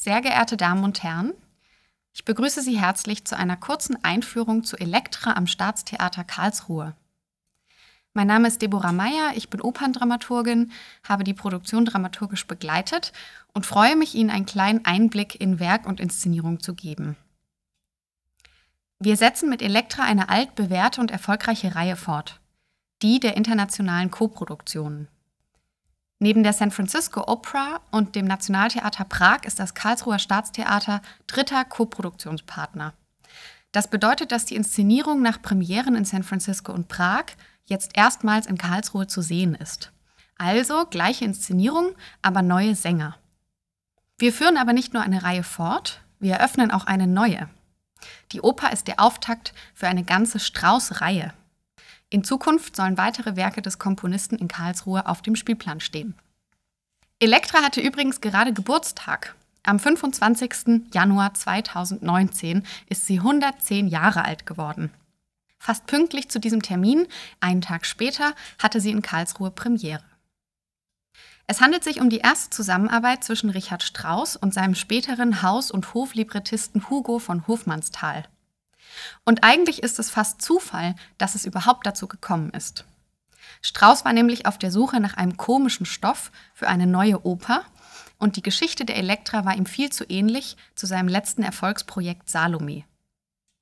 Sehr geehrte Damen und Herren, ich begrüße Sie herzlich zu einer kurzen Einführung zu Elektra am Staatstheater Karlsruhe. Mein Name ist Deborah Meyer, ich bin Operndramaturgin, habe die Produktion dramaturgisch begleitet und freue mich, Ihnen einen kleinen Einblick in Werk und Inszenierung zu geben. Wir setzen mit Elektra eine altbewährte und erfolgreiche Reihe fort, die der internationalen Koproduktionen. Neben der San Francisco Opera und dem Nationaltheater Prag ist das Karlsruher Staatstheater dritter Koproduktionspartner. Das bedeutet, dass die Inszenierung nach Premieren in San Francisco und Prag jetzt erstmals in Karlsruhe zu sehen ist. Also gleiche Inszenierung, aber neue Sänger. Wir führen aber nicht nur eine Reihe fort, wir eröffnen auch eine neue. Die Oper ist der Auftakt für eine ganze Straußreihe, in Zukunft sollen weitere Werke des Komponisten in Karlsruhe auf dem Spielplan stehen. Elektra hatte übrigens gerade Geburtstag. Am 25. Januar 2019 ist sie 110 Jahre alt geworden. Fast pünktlich zu diesem Termin, einen Tag später, hatte sie in Karlsruhe Premiere. Es handelt sich um die erste Zusammenarbeit zwischen Richard Strauss und seinem späteren Haus- und Hoflibrettisten Hugo von Hofmannsthal. Und eigentlich ist es fast Zufall, dass es überhaupt dazu gekommen ist. Strauss war nämlich auf der Suche nach einem komischen Stoff für eine neue Oper und die Geschichte der Elektra war ihm viel zu ähnlich zu seinem letzten Erfolgsprojekt Salome.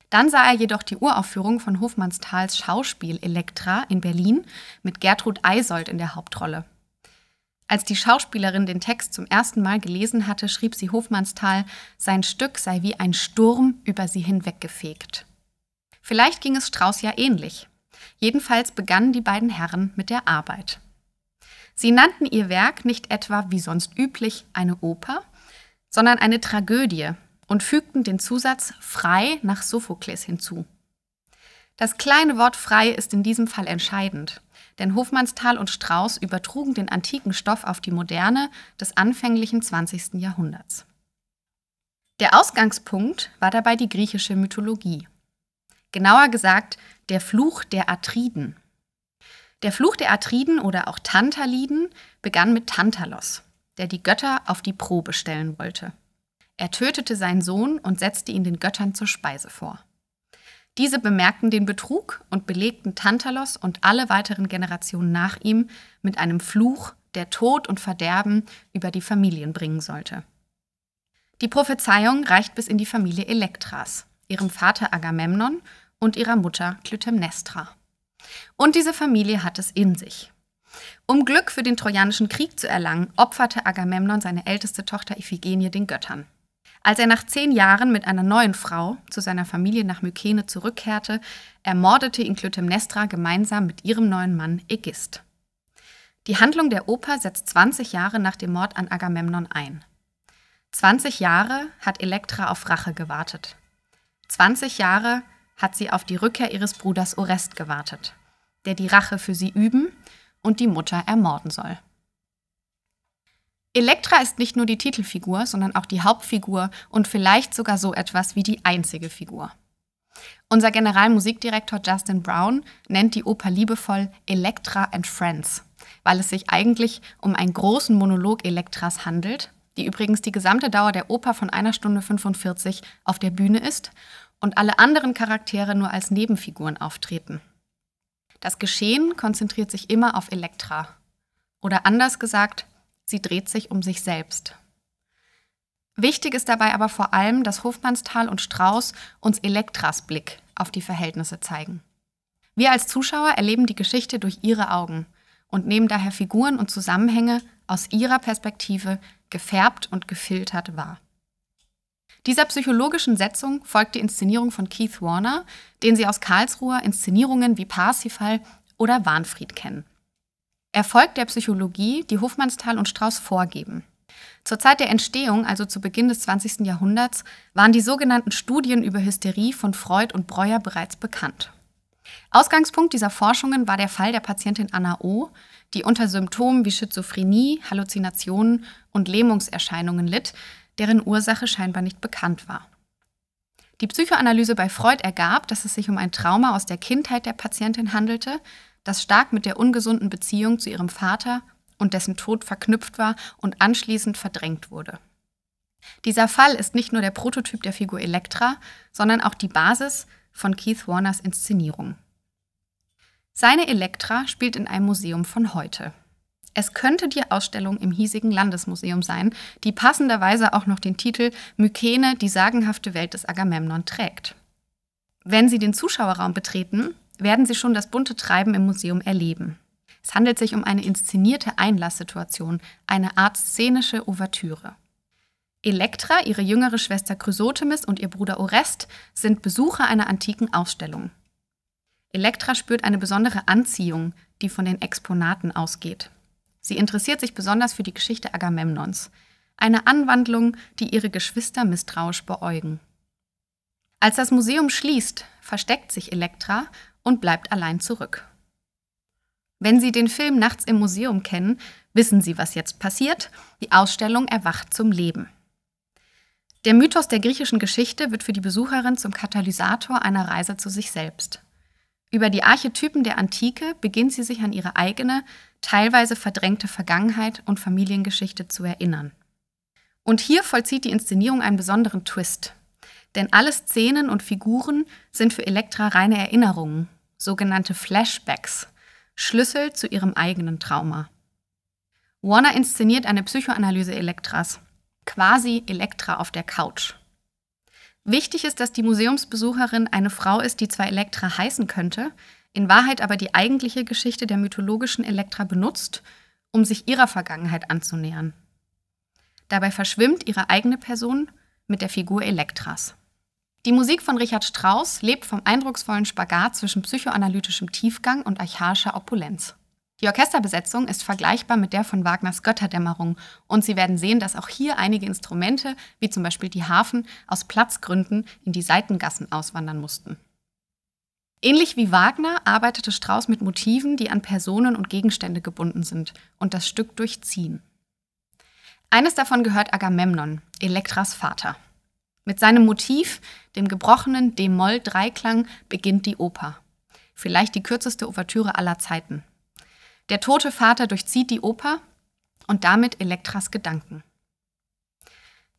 Dann sah er jedoch die Uraufführung von Hofmannsthals Schauspiel Elektra in Berlin mit Gertrud Eisold in der Hauptrolle. Als die Schauspielerin den Text zum ersten Mal gelesen hatte, schrieb sie Hofmannsthal, sein Stück sei wie ein Sturm über sie hinweggefegt. Vielleicht ging es Strauß ja ähnlich. Jedenfalls begannen die beiden Herren mit der Arbeit. Sie nannten ihr Werk nicht etwa, wie sonst üblich, eine Oper, sondern eine Tragödie und fügten den Zusatz frei nach Sophokles hinzu. Das kleine Wort frei ist in diesem Fall entscheidend, denn Hofmannsthal und Strauß übertrugen den antiken Stoff auf die Moderne des anfänglichen 20. Jahrhunderts. Der Ausgangspunkt war dabei die griechische Mythologie. Genauer gesagt, der Fluch der Atriden. Der Fluch der Atriden oder auch Tantaliden begann mit Tantalos, der die Götter auf die Probe stellen wollte. Er tötete seinen Sohn und setzte ihn den Göttern zur Speise vor. Diese bemerkten den Betrug und belegten Tantalos und alle weiteren Generationen nach ihm mit einem Fluch, der Tod und Verderben über die Familien bringen sollte. Die Prophezeiung reicht bis in die Familie Elektras, ihrem Vater Agamemnon und ihrer Mutter Clytemnestra. Und diese Familie hat es in sich. Um Glück für den Trojanischen Krieg zu erlangen, opferte Agamemnon seine älteste Tochter Iphigenie den Göttern. Als er nach zehn Jahren mit einer neuen Frau zu seiner Familie nach Mykene zurückkehrte, ermordete ihn Clytemnestra gemeinsam mit ihrem neuen Mann Aegist. Die Handlung der Oper setzt 20 Jahre nach dem Mord an Agamemnon ein. 20 Jahre hat Elektra auf Rache gewartet. 20 Jahre hat sie auf die Rückkehr ihres Bruders Orest gewartet, der die Rache für sie üben und die Mutter ermorden soll. Elektra ist nicht nur die Titelfigur, sondern auch die Hauptfigur und vielleicht sogar so etwas wie die einzige Figur. Unser Generalmusikdirektor Justin Brown nennt die Oper liebevoll Elektra and Friends, weil es sich eigentlich um einen großen Monolog Elektras handelt, die übrigens die gesamte Dauer der Oper von einer Stunde 45 auf der Bühne ist und alle anderen Charaktere nur als Nebenfiguren auftreten. Das Geschehen konzentriert sich immer auf Elektra. Oder anders gesagt, sie dreht sich um sich selbst. Wichtig ist dabei aber vor allem, dass Hofmannsthal und Strauß uns Elektras Blick auf die Verhältnisse zeigen. Wir als Zuschauer erleben die Geschichte durch ihre Augen und nehmen daher Figuren und Zusammenhänge aus ihrer Perspektive gefärbt und gefiltert wahr. Dieser psychologischen Setzung folgt die Inszenierung von Keith Warner, den Sie aus Karlsruher Inszenierungen wie Parsifal oder Warnfried kennen. Er folgt der Psychologie, die Hofmannsthal und Strauß vorgeben. Zur Zeit der Entstehung, also zu Beginn des 20. Jahrhunderts, waren die sogenannten Studien über Hysterie von Freud und Breuer bereits bekannt. Ausgangspunkt dieser Forschungen war der Fall der Patientin Anna O., die unter Symptomen wie Schizophrenie, Halluzinationen und Lähmungserscheinungen litt, deren Ursache scheinbar nicht bekannt war. Die Psychoanalyse bei Freud ergab, dass es sich um ein Trauma aus der Kindheit der Patientin handelte, das stark mit der ungesunden Beziehung zu ihrem Vater und dessen Tod verknüpft war und anschließend verdrängt wurde. Dieser Fall ist nicht nur der Prototyp der Figur Elektra, sondern auch die Basis von Keith Warners Inszenierung. Seine Elektra spielt in einem Museum von heute. Es könnte die Ausstellung im hiesigen Landesmuseum sein, die passenderweise auch noch den Titel Mykene, die sagenhafte Welt des Agamemnon trägt. Wenn Sie den Zuschauerraum betreten, werden Sie schon das bunte Treiben im Museum erleben. Es handelt sich um eine inszenierte Einlasssituation, eine Art szenische Ouvertüre. Elektra, ihre jüngere Schwester Chrysotemis und ihr Bruder Orest sind Besucher einer antiken Ausstellung. Elektra spürt eine besondere Anziehung, die von den Exponaten ausgeht. Sie interessiert sich besonders für die Geschichte Agamemnons, eine Anwandlung, die ihre Geschwister misstrauisch beäugen. Als das Museum schließt, versteckt sich Elektra und bleibt allein zurück. Wenn Sie den Film Nachts im Museum kennen, wissen Sie, was jetzt passiert. Die Ausstellung erwacht zum Leben. Der Mythos der griechischen Geschichte wird für die Besucherin zum Katalysator einer Reise zu sich selbst. Über die Archetypen der Antike beginnt sie sich an ihre eigene, teilweise verdrängte Vergangenheit und Familiengeschichte zu erinnern. Und hier vollzieht die Inszenierung einen besonderen Twist. Denn alle Szenen und Figuren sind für Elektra reine Erinnerungen, sogenannte Flashbacks, Schlüssel zu ihrem eigenen Trauma. Warner inszeniert eine Psychoanalyse Elektras, quasi Elektra auf der Couch. Wichtig ist, dass die Museumsbesucherin eine Frau ist, die zwar Elektra heißen könnte, in Wahrheit aber die eigentliche Geschichte der mythologischen Elektra benutzt, um sich ihrer Vergangenheit anzunähern. Dabei verschwimmt ihre eigene Person mit der Figur Elektras. Die Musik von Richard Strauss lebt vom eindrucksvollen Spagat zwischen psychoanalytischem Tiefgang und archaischer Opulenz. Die Orchesterbesetzung ist vergleichbar mit der von Wagners Götterdämmerung und Sie werden sehen, dass auch hier einige Instrumente, wie zum Beispiel die Harfen, aus Platzgründen in die Seitengassen auswandern mussten. Ähnlich wie Wagner arbeitete Strauss mit Motiven, die an Personen und Gegenstände gebunden sind und das Stück durchziehen. Eines davon gehört Agamemnon, Elektras Vater. Mit seinem Motiv, dem gebrochenen D-Moll-Dreiklang, beginnt die Oper. Vielleicht die kürzeste Ouvertüre aller Zeiten. Der tote Vater durchzieht die Oper und damit Elektras Gedanken.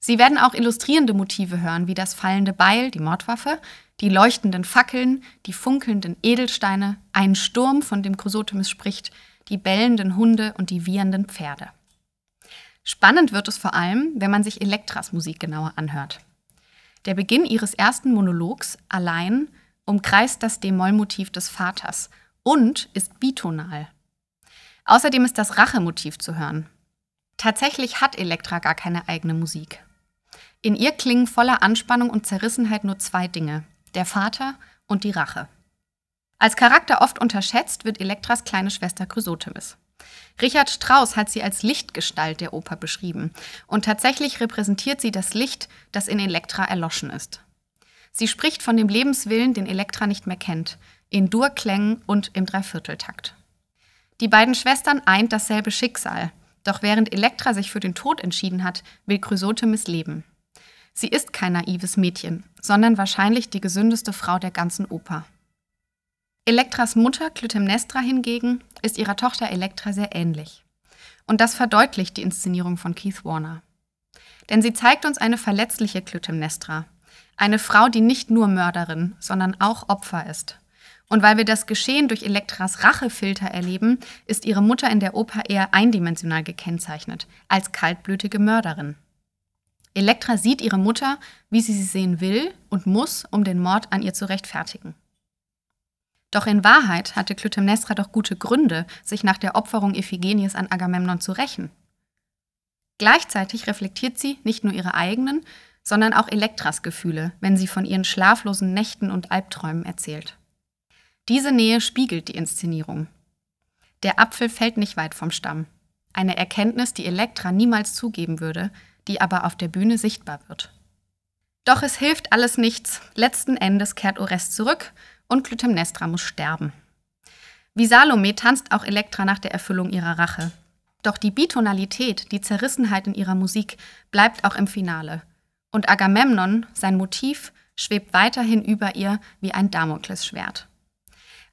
Sie werden auch illustrierende Motive hören, wie das fallende Beil, die Mordwaffe, die leuchtenden Fackeln, die funkelnden Edelsteine, einen Sturm, von dem Chrysotemis spricht, die bellenden Hunde und die wiehernden Pferde. Spannend wird es vor allem, wenn man sich Elektras Musik genauer anhört. Der Beginn ihres ersten Monologs, allein, umkreist das D-Moll-Motiv des Vaters und ist bitonal, Außerdem ist das Rachemotiv zu hören. Tatsächlich hat Elektra gar keine eigene Musik. In ihr klingen voller Anspannung und Zerrissenheit nur zwei Dinge, der Vater und die Rache. Als Charakter oft unterschätzt wird Elektras kleine Schwester Chrysotemis. Richard Strauss hat sie als Lichtgestalt der Oper beschrieben und tatsächlich repräsentiert sie das Licht, das in Elektra erloschen ist. Sie spricht von dem Lebenswillen, den Elektra nicht mehr kennt, in Durklängen und im Dreivierteltakt. Die beiden Schwestern eint dasselbe Schicksal. Doch während Elektra sich für den Tod entschieden hat, will Chrysothemis leben. Sie ist kein naives Mädchen, sondern wahrscheinlich die gesündeste Frau der ganzen Oper. Elektras Mutter Clytemnestra hingegen ist ihrer Tochter Elektra sehr ähnlich. Und das verdeutlicht die Inszenierung von Keith Warner. Denn sie zeigt uns eine verletzliche Clytemnestra, eine Frau, die nicht nur Mörderin, sondern auch Opfer ist und weil wir das Geschehen durch Elektras Rachefilter erleben, ist ihre Mutter in der Oper eher eindimensional gekennzeichnet, als kaltblütige Mörderin. Elektra sieht ihre Mutter, wie sie sie sehen will und muss, um den Mord an ihr zu rechtfertigen. Doch in Wahrheit hatte Clytemnestra doch gute Gründe, sich nach der Opferung Iphigenies an Agamemnon zu rächen. Gleichzeitig reflektiert sie nicht nur ihre eigenen, sondern auch Elektras Gefühle, wenn sie von ihren schlaflosen Nächten und Albträumen erzählt. Diese Nähe spiegelt die Inszenierung. Der Apfel fällt nicht weit vom Stamm. Eine Erkenntnis, die Elektra niemals zugeben würde, die aber auf der Bühne sichtbar wird. Doch es hilft alles nichts. Letzten Endes kehrt Orest zurück und Clytemnestra muss sterben. Wie Salome tanzt auch Elektra nach der Erfüllung ihrer Rache. Doch die Bitonalität, die Zerrissenheit in ihrer Musik bleibt auch im Finale. Und Agamemnon, sein Motiv, schwebt weiterhin über ihr wie ein Damoklesschwert.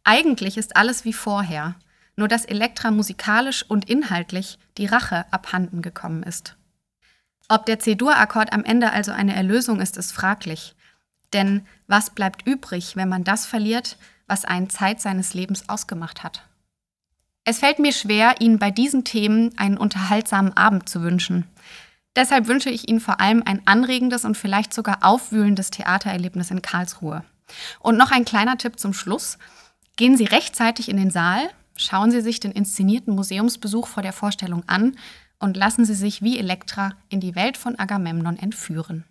Eigentlich ist alles wie vorher, nur dass Elektra musikalisch und inhaltlich die Rache abhanden gekommen ist. Ob der C-Dur-Akkord am Ende also eine Erlösung ist, ist fraglich. Denn was bleibt übrig, wenn man das verliert, was einen Zeit seines Lebens ausgemacht hat? Es fällt mir schwer, Ihnen bei diesen Themen einen unterhaltsamen Abend zu wünschen. Deshalb wünsche ich Ihnen vor allem ein anregendes und vielleicht sogar aufwühlendes Theatererlebnis in Karlsruhe. Und noch ein kleiner Tipp zum Schluss. Gehen Sie rechtzeitig in den Saal, schauen Sie sich den inszenierten Museumsbesuch vor der Vorstellung an und lassen Sie sich wie Elektra in die Welt von Agamemnon entführen.